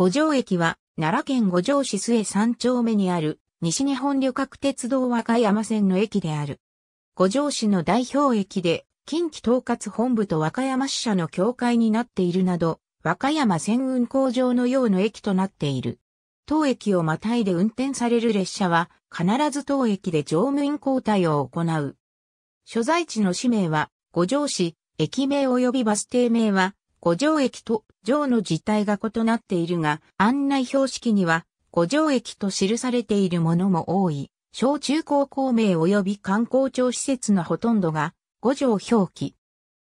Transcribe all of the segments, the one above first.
五条駅は、奈良県五条市末三丁目にある、西日本旅客鉄道和歌山線の駅である。五条市の代表駅で、近畿統括本部と和歌山支社の境界になっているなど、和歌山線運行場のような駅となっている。当駅をまたいで運転される列車は、必ず当駅で乗務員交代を行う。所在地の市名は、五条市、駅名及びバス停名は、五条駅と城の字体が異なっているが、案内標識には五条駅と記されているものも多い。小中高校名及び観光庁施設のほとんどが五条表記。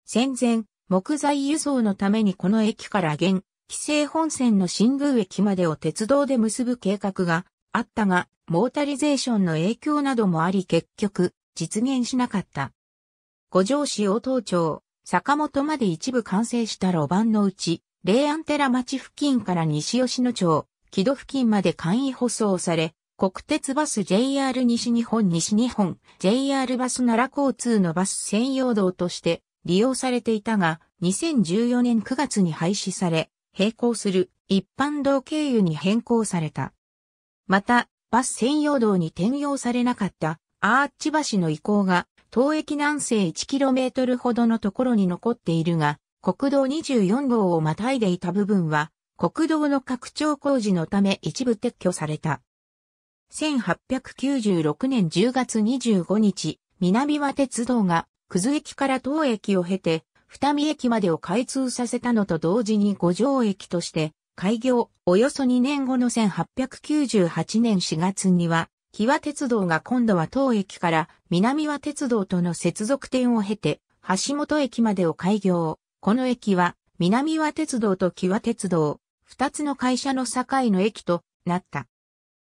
戦前、木材輸送のためにこの駅から現、規制本線の新宮駅までを鉄道で結ぶ計画があったが、モータリゼーションの影響などもあり結局、実現しなかった。五条市大東町、坂本まで一部完成した路盤のうち、霊安寺町付近から西吉野町、木戸付近まで簡易舗装され、国鉄バス JR 西日本西日本 JR バス奈良交通のバス専用道として利用されていたが、2014年9月に廃止され、並行する一般道経由に変更された。また、バス専用道に転用されなかったアーチ橋の移行が東駅南西 1km ほどのところに残っているが、国道24号をまたいでいた部分は、国道の拡張工事のため一部撤去された。1896年10月25日、南和鉄道が、くず駅から東駅を経て、二見駅までを開通させたのと同時に五条駅として、開業、およそ2年後の1898年4月には、木和鉄道が今度は当駅から南和鉄道との接続点を経て、橋本駅までを開業。この駅は南和鉄道と木和鉄道、二つの会社の境の駅となった。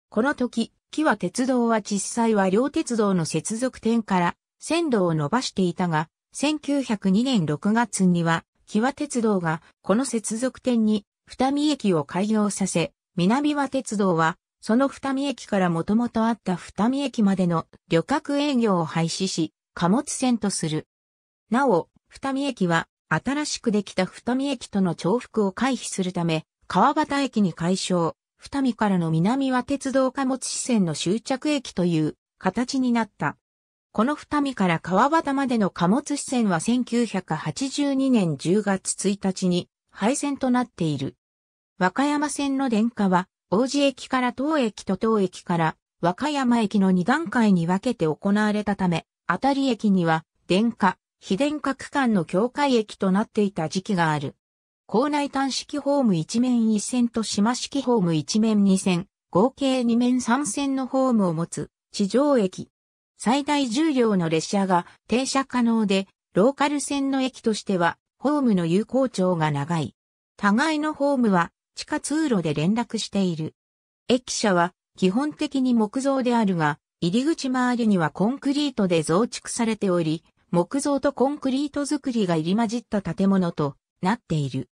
この時、木和鉄道は実際は両鉄道の接続点から線路を伸ばしていたが、1902年6月には、木和鉄道がこの接続点に二見駅を開業させ、南和鉄道はその二見駅からもともとあった二見駅までの旅客営業を廃止し、貨物線とする。なお、二見駅は、新しくできた二見駅との重複を回避するため、川端駅に改称、二見からの南は鉄道貨物支線の終着駅という形になった。この二見から川端までの貨物支線は1982年10月1日に廃線となっている。和歌山線の電化は王子駅から当駅と当駅から和歌山駅の2段階に分けて行われたため、あたり駅には電化、非電化区間の境界駅となっていた時期がある。校内端式ホーム1面1線と島式ホーム1面2線、合計2面3線のホームを持つ地上駅。最大重量両の列車が停車可能で、ローカル線の駅としては、ホームの有効長が長い。互いのホームは地下通路で連絡している。駅舎は基本的に木造であるが、入り口周りにはコンクリートで増築されており、木造とコンクリート作りが入り混じった建物となっている。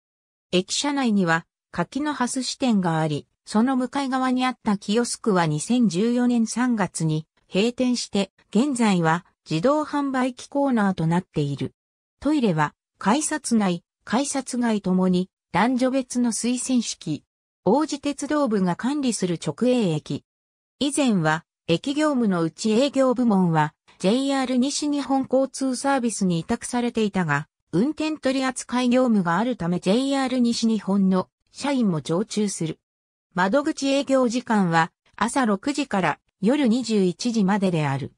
駅舎内には柿の蓮支店があり、その向かい側にあったキ宿スクは2014年3月に閉店して、現在は自動販売機コーナーとなっている。トイレは改札内、改札外ともに男女別の推薦式、王子鉄道部が管理する直営駅。以前は、駅業務のうち営業部門は、JR 西日本交通サービスに委託されていたが、運転取扱業務があるため JR 西日本の社員も常駐する。窓口営業時間は朝6時から夜21時までである。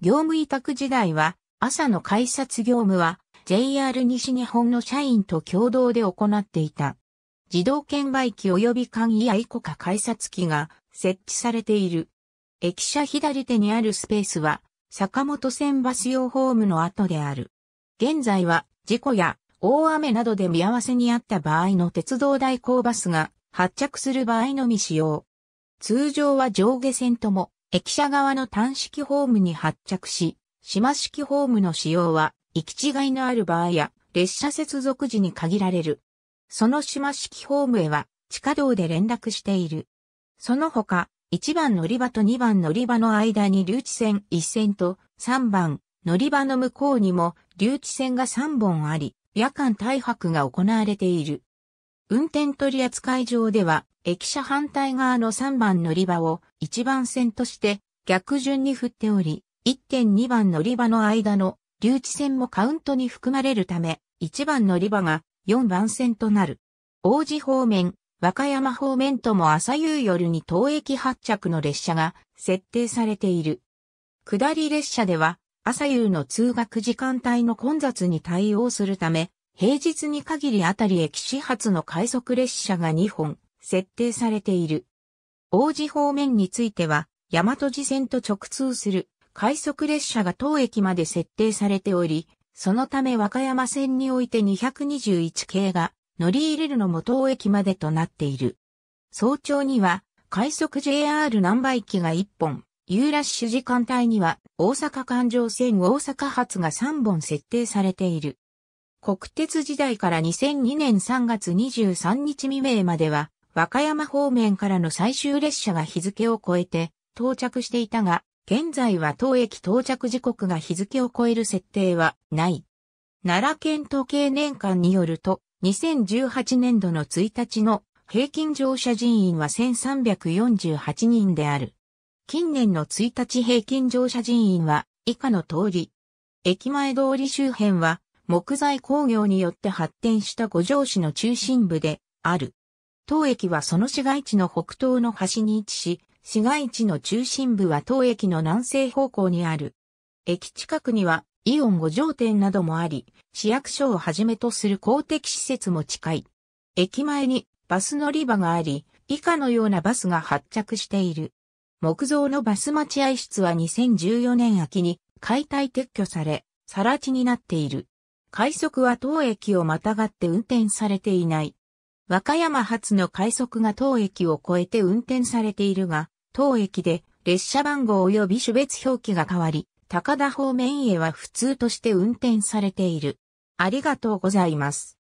業務委託時代は朝の改札業務は JR 西日本の社員と共同で行っていた。自動券売機及び簡易やイコカ改札機が設置されている。駅舎左手にあるスペースは、坂本線バス用ホームの後である。現在は、事故や大雨などで見合わせにあった場合の鉄道代行バスが発着する場合のみ使用。通常は上下線とも、駅舎側の端式ホームに発着し、島式ホームの使用は行き違いのある場合や列車接続時に限られる。その島式ホームへは地下道で連絡している。その他、1番乗り場と2番乗り場の間に留置線1線と3番乗り場の向こうにも留置線が3本あり、夜間大泊が行われている。運転取扱上では、駅舎反対側の3番乗り場を1番線として逆順に振っており、1.2番乗り場の間の留置線もカウントに含まれるため、1番乗り場が4番線となる。王子方面、和歌山方面とも朝夕夜に当駅発着の列車が設定されている。下り列車では朝夕の通学時間帯の混雑に対応するため、平日に限りあたり駅始発の快速列車が2本設定されている。王子方面については、大和寺線と直通する快速列車が当駅まで設定されており、そのため和歌山線において221系が乗り入れるのも当駅までとなっている。早朝には快速 JR 南波駅が1本、ユーラッシュ時間帯には大阪環状線大阪発が3本設定されている。国鉄時代から2002年3月23日未明までは和歌山方面からの最終列車が日付を超えて到着していたが、現在は当駅到着時刻が日付を超える設定はない。奈良県統計年間によると、2018年度の1日の平均乗車人員は1348人である。近年の1日平均乗車人員は以下の通り。駅前通り周辺は木材工業によって発展した五条市の中心部である。当駅はその市街地の北東の端に位置し、市街地の中心部は当駅の南西方向にある。駅近くにはイオン五条店などもあり、市役所をはじめとする公的施設も近い。駅前にバス乗り場があり、以下のようなバスが発着している。木造のバス待合室は2014年秋に解体撤去され、更地になっている。快速は当駅をまたがって運転されていない。和歌山発の快速が当駅を越えて運転されているが、当駅で列車番号及び種別表記が変わり、高田方面へは普通として運転されている。ありがとうございます。